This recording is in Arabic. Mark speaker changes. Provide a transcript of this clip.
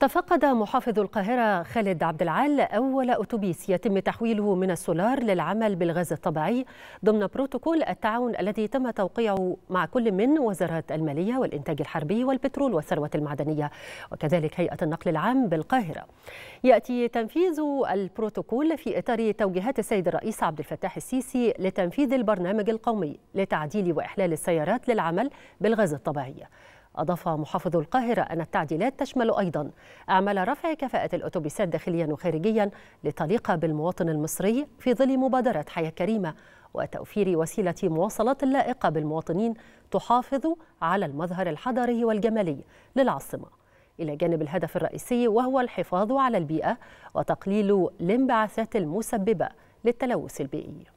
Speaker 1: تفقد محافظ القاهرة خالد عبد العال أول أتوبيس يتم تحويله من السولار للعمل بالغاز الطبيعي ضمن بروتوكول التعاون الذي تم توقيعه مع كل من وزارة المالية والإنتاج الحربي والبترول والثروة المعدنية وكذلك هيئة النقل العام بالقاهرة يأتي تنفيذ البروتوكول في إطار توجيهات السيد الرئيس عبد الفتاح السيسي لتنفيذ البرنامج القومي لتعديل وإحلال السيارات للعمل بالغاز الطبيعي أضاف محافظ القاهرة أن التعديلات تشمل أيضا أعمال رفع كفاءة الأتوبيسات داخليا وخارجيا لتليق بالمواطن المصري في ظل مبادرة حياة كريمة وتوفير وسيلة مواصلات لائقة بالمواطنين تحافظ على المظهر الحضري والجمالي للعاصمة إلى جانب الهدف الرئيسي وهو الحفاظ على البيئة وتقليل الانبعاثات المسببة للتلوث البيئي